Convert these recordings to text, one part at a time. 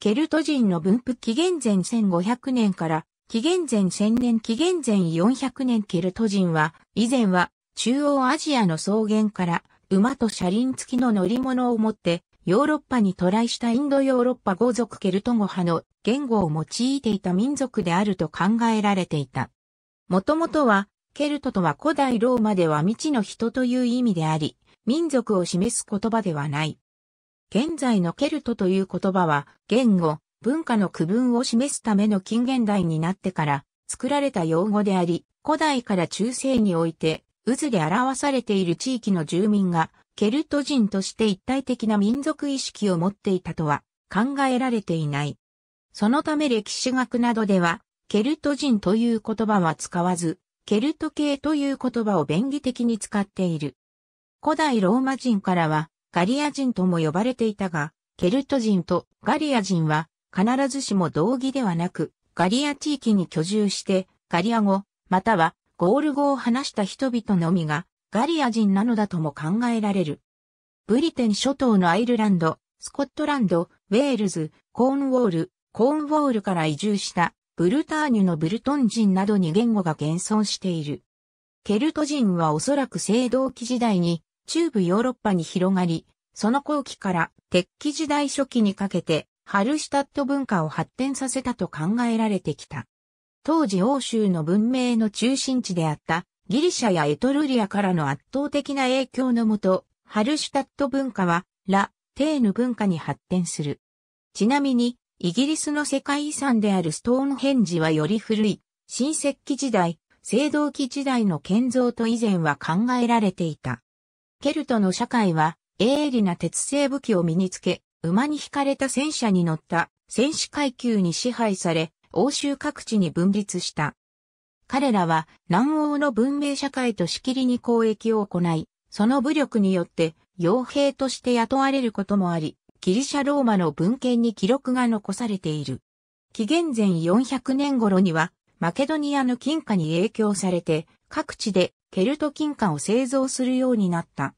ケルト人の分布紀元前1500年から紀元前1000年紀元前400年ケルト人は以前は中央アジアの草原から馬と車輪付きの乗り物を持ってヨーロッパに渡来したインドヨーロッパ語族ケルト語派の言語を用いていた民族であると考えられていた。もともとはケルトとは古代ローマでは未知の人という意味であり、民族を示す言葉ではない。現在のケルトという言葉は、言語、文化の区分を示すための近現代になってから作られた用語であり、古代から中世において、渦で表されている地域の住民が、ケルト人として一体的な民族意識を持っていたとは考えられていない。そのため歴史学などでは、ケルト人という言葉は使わず、ケルト系という言葉を便宜的に使っている。古代ローマ人からは、ガリア人とも呼ばれていたが、ケルト人とガリア人は必ずしも同義ではなく、ガリア地域に居住して、ガリア語、またはゴール語を話した人々のみがガリア人なのだとも考えられる。ブリテン諸島のアイルランド、スコットランド、ウェールズ、コーンウォール、コーンウォールから移住したブルターニュのブルトン人などに言語が現存している。ケルト人はおそらく青銅器時代に中部ヨーロッパに広がり、その後期から鉄器時代初期にかけて、ハルシュタット文化を発展させたと考えられてきた。当時欧州の文明の中心地であったギリシャやエトルリアからの圧倒的な影響のもと、ハルシュタット文化はラ・テーヌ文化に発展する。ちなみに、イギリスの世界遺産であるストーンヘンジはより古い、新石器時代、青銅器時代の建造と以前は考えられていた。ケルトの社会は、鋭利な鉄製武器を身につけ、馬に引かれた戦車に乗った戦士階級に支配され、欧州各地に分立した。彼らは南欧の文明社会としきりに交易を行い、その武力によって傭兵として雇われることもあり、ギリシャローマの文献に記録が残されている。紀元前400年頃には、マケドニアの金貨に影響されて、各地でケルト金貨を製造するようになった。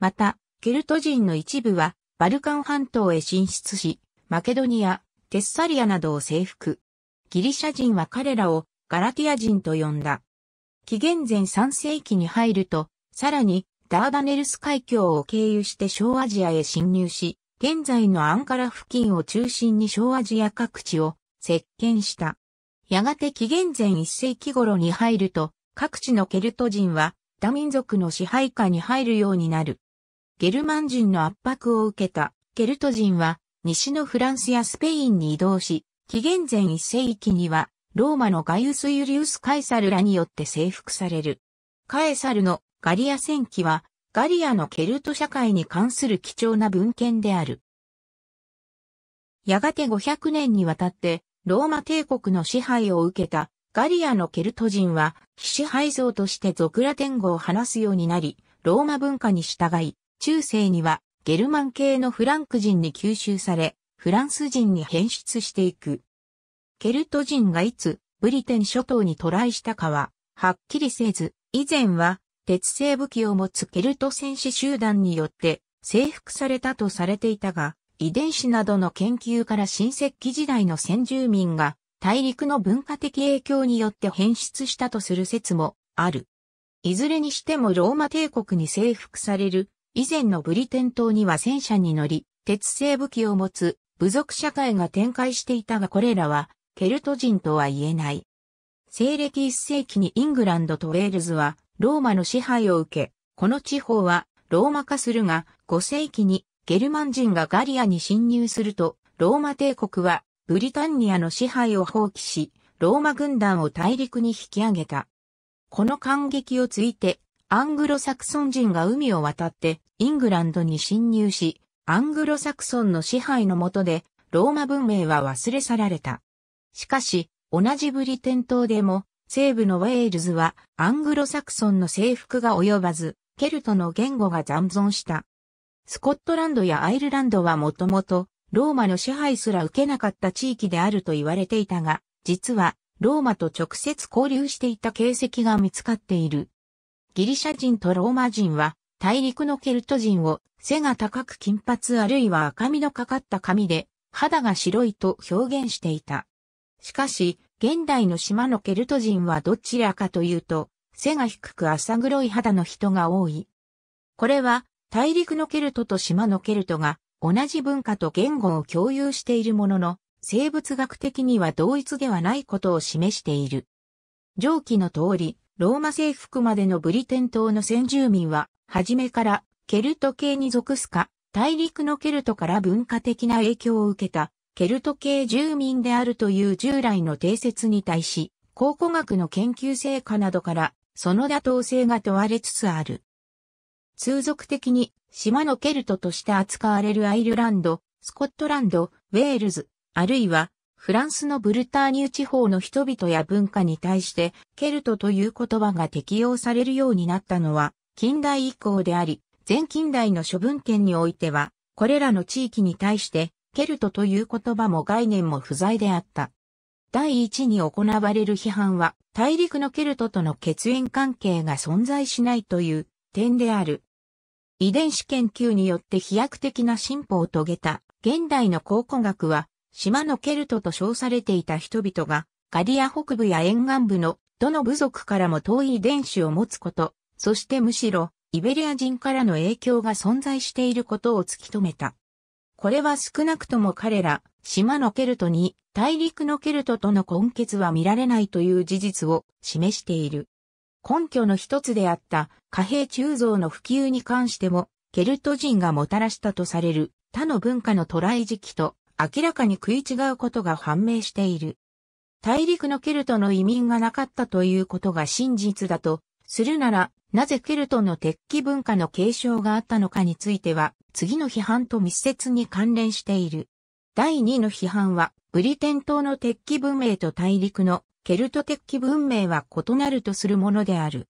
また、ケルト人の一部は、バルカン半島へ進出し、マケドニア、テッサリアなどを征服。ギリシャ人は彼らをガラティア人と呼んだ。紀元前3世紀に入ると、さらにダーダネルス海峡を経由して小アジアへ侵入し、現在のアンカラ付近を中心に小アジア各地を石鹸した。やがて紀元前1世紀頃に入ると、各地のケルト人は、ダ民族の支配下に入るようになる。ゲルマン人の圧迫を受けたケルト人は、西のフランスやスペインに移動し、紀元前1世紀には、ローマのガイウス・ユリウス・カエサルらによって征服される。カエサルのガリア戦記は、ガリアのケルト社会に関する貴重な文献である。やがて500年にわたって、ローマ帝国の支配を受けたガリアのケルト人は、騎士配像としてクラテン語を話すようになり、ローマ文化に従い、中世にはゲルマン系のフランク人に吸収され、フランス人に変質していく。ケルト人がいつブリテン諸島に渡来したかは、はっきりせず、以前は鉄製武器を持つケルト戦士集団によって征服されたとされていたが、遺伝子などの研究から新石器時代の先住民が大陸の文化的影響によって変質したとする説もある。いずれにしてもローマ帝国に征服される以前のブリテン島には戦車に乗り、鉄製武器を持つ部族社会が展開していたがこれらはケルト人とは言えない。西暦1世紀にイングランドとウェールズはローマの支配を受け、この地方はローマ化するが5世紀にゲルマン人がガリアに侵入するとローマ帝国はブリタンニアの支配を放棄し、ローマ軍団を大陸に引き上げた。この感激をついて、アングロサクソン人が海を渡ってイングランドに侵入し、アングロサクソンの支配の下で、ローマ文明は忘れ去られた。しかし、同じブリテン島でも、西部のウェールズはアングロサクソンの征服が及ばず、ケルトの言語が残存した。スコットランドやアイルランドはもともとローマの支配すら受けなかった地域であると言われていたが、実はローマと直接交流していた形跡が見つかっている。ギリシャ人とローマ人は大陸のケルト人を背が高く金髪あるいは赤みのかかった髪で肌が白いと表現していた。しかし、現代の島のケルト人はどちらかというと、背が低く浅黒い肌の人が多い。これは、大陸のケルトと島のケルトが同じ文化と言語を共有しているものの、生物学的には同一ではないことを示している。上記の通り、ローマ征服までのブリテン島の先住民は、初めからケルト系に属すか、大陸のケルトから文化的な影響を受けた、ケルト系住民であるという従来の定説に対し、考古学の研究成果などから、その妥当性が問われつつある。通俗的に島のケルトとして扱われるアイルランド、スコットランド、ウェールズ、あるいはフランスのブルターニュ地方の人々や文化に対してケルトという言葉が適用されるようになったのは近代以降であり、全近代の諸文献においては、これらの地域に対してケルトという言葉も概念も不在であった。第一に行われる批判は、大陸のケルトとの血縁関係が存在しないという点である。遺伝子研究によって飛躍的な進歩を遂げた現代の考古学は島のケルトと称されていた人々がガリア北部や沿岸部のどの部族からも遠い遺伝子を持つこと、そしてむしろイベリア人からの影響が存在していることを突き止めた。これは少なくとも彼ら、島のケルトに大陸のケルトとの根結は見られないという事実を示している。根拠の一つであった貨幣鋳造の普及に関しても、ケルト人がもたらしたとされる他の文化の渡来時期と明らかに食い違うことが判明している。大陸のケルトの移民がなかったということが真実だとするなら、なぜケルトの鉄器文化の継承があったのかについては、次の批判と密接に関連している。第2の批判は、ブリテン島の鉄器文明と大陸のケルト鉄器文明は異なるとするものである。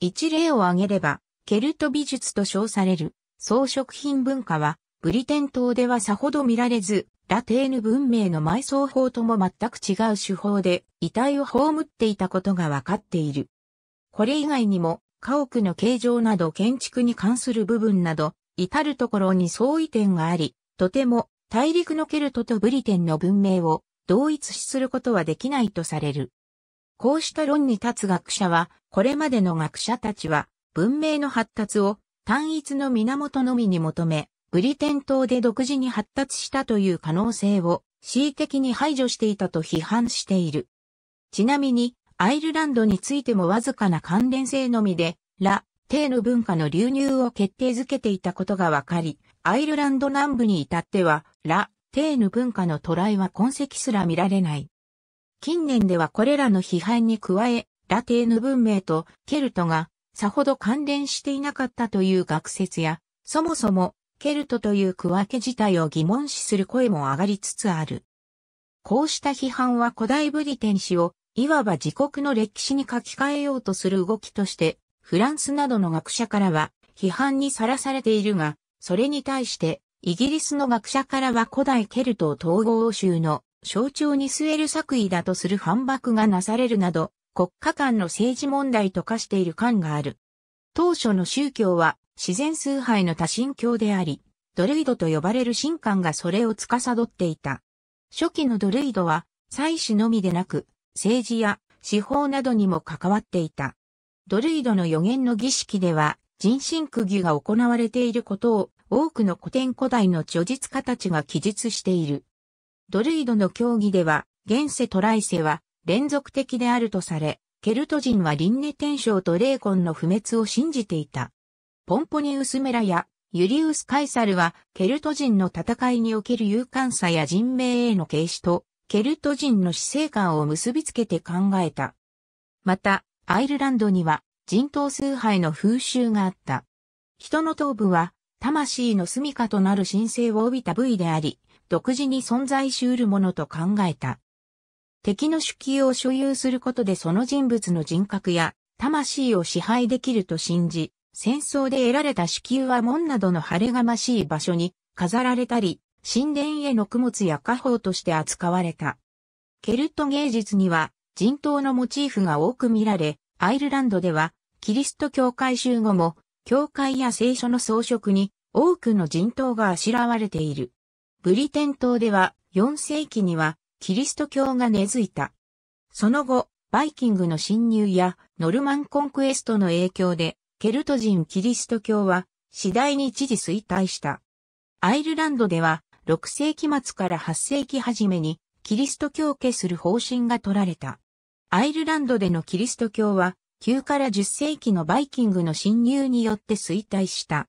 一例を挙げれば、ケルト美術と称される装飾品文化は、ブリテン島ではさほど見られず、ラテーヌ文明の埋葬法とも全く違う手法で遺体を葬っていたことがわかっている。これ以外にも、家屋の形状など建築に関する部分など、至るところに相違点があり、とても大陸のケルトとブリテンの文明を同一視することはできないとされる。こうした論に立つ学者は、これまでの学者たちは、文明の発達を単一の源のみに求め、ブリテン島で独自に発達したという可能性を恣意的に排除していたと批判している。ちなみに、アイルランドについてもわずかな関連性のみで、ラ・テーの文化の流入を決定づけていたことがわかり、アイルランド南部に至っては、ラ・テーヌ文化の渡来は痕跡すら見られない。近年ではこれらの批判に加え、ラテーヌ文明とケルトがさほど関連していなかったという学説や、そもそもケルトという区分け自体を疑問視する声も上がりつつある。こうした批判は古代ブリテン氏をいわば自国の歴史に書き換えようとする動きとして、フランスなどの学者からは批判にさらされているが、それに対してイギリスの学者からは古代ケルト統合州の象徴に据える作為だとする反駁がなされるなど、国家間の政治問題と化している感がある。当初の宗教は自然崇拝の多神教であり、ドルイドと呼ばれる神官がそれを司っていた。初期のドルイドは、祭祀のみでなく、政治や司法などにも関わっていた。ドルイドの予言の儀式では、人身釘が行われていることを多くの古典古代の著述家たちが記述している。ドルイドの教義では、現世と来世は連続的であるとされ、ケルト人は輪廻転生と霊魂の不滅を信じていた。ポンポニウスメラやユリウス・カイサルは、ケルト人の戦いにおける勇敢さや人命への軽視と、ケルト人の死生観を結びつけて考えた。また、アイルランドには、人頭崇拝の風習があった。人の頭部は、魂の住処となる神聖を帯びた部位であり、独自に存在し得るものと考えた。敵の主記を所有することでその人物の人格や魂を支配できると信じ、戦争で得られた主宮は門などの晴れがましい場所に飾られたり、神殿への供物や家宝として扱われた。ケルト芸術には人頭のモチーフが多く見られ、アイルランドではキリスト教会集後も教会や聖書の装飾に多くの人頭があしらわれている。ブリテン島では4世紀にはキリスト教が根付いた。その後、バイキングの侵入やノルマンコンクエストの影響で、ケルト人キリスト教は次第に一時衰退した。アイルランドでは6世紀末から8世紀初めにキリスト教を化する方針が取られた。アイルランドでのキリスト教は9から10世紀のバイキングの侵入によって衰退した。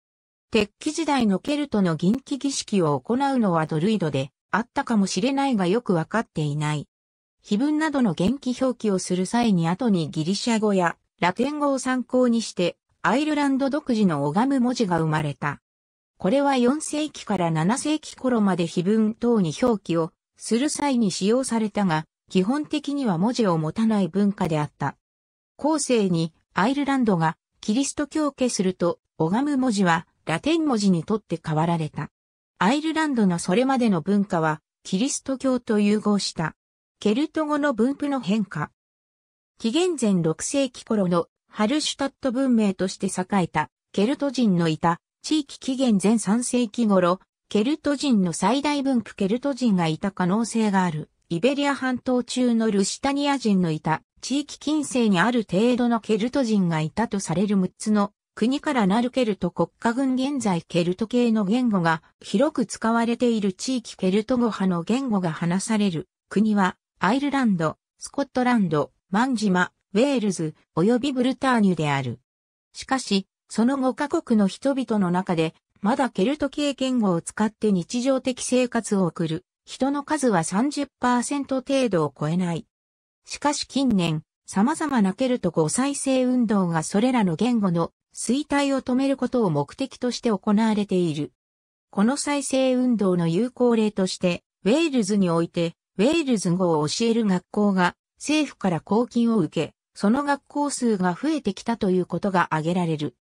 鉄器時代のケルトの銀器儀式を行うのはドルイドであったかもしれないがよくわかっていない。碑文などの元気表記をする際に後にギリシャ語やラテン語を参考にしてアイルランド独自の拝む文字が生まれた。これは4世紀から7世紀頃まで碑文等に表記をする際に使用されたが、基本的には文字を持たない文化であった。後世にアイルランドがキリスト教家すると、拝む文字はラテン文字にとって変わられた。アイルランドのそれまでの文化は、キリスト教と融合した。ケルト語の分布の変化。紀元前6世紀頃のハルシュタット文明として栄えたケルト人のいた地域紀元前3世紀頃、ケルト人の最大分布ケルト人がいた可能性があるイベリア半島中のルシタニア人のいた地域近世にある程度のケルト人がいたとされる6つの国からなるケルト国家軍現在ケルト系の言語が広く使われている地域ケルト語派の言語が話される国はアイルランド、スコットランド、マンジマ、ウェールズ及びブルターニュである。しかし、その5カ国の人々の中でまだケルト系言語を使って日常的生活を送る人の数は30%程度を超えない。しかし近年、様々なケルト語再生運動がそれらの言語の衰退を止めることを目的として行われている。この再生運動の有効例として、ウェールズにおいて、ウェールズ語を教える学校が政府から公金を受け、その学校数が増えてきたということが挙げられる。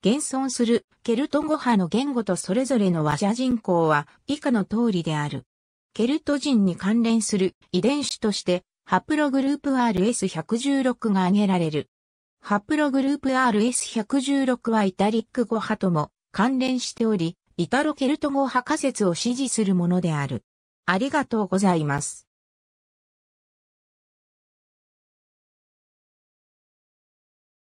現存するケルト語派の言語とそれぞれの話者人口は以下の通りである。ケルト人に関連する遺伝子としてハプログループ RS116 が挙げられる。ハプログループ RS116 はイタリック語派とも関連しており、イタロケルト語派仮説を支持するものである。ありがとうございます。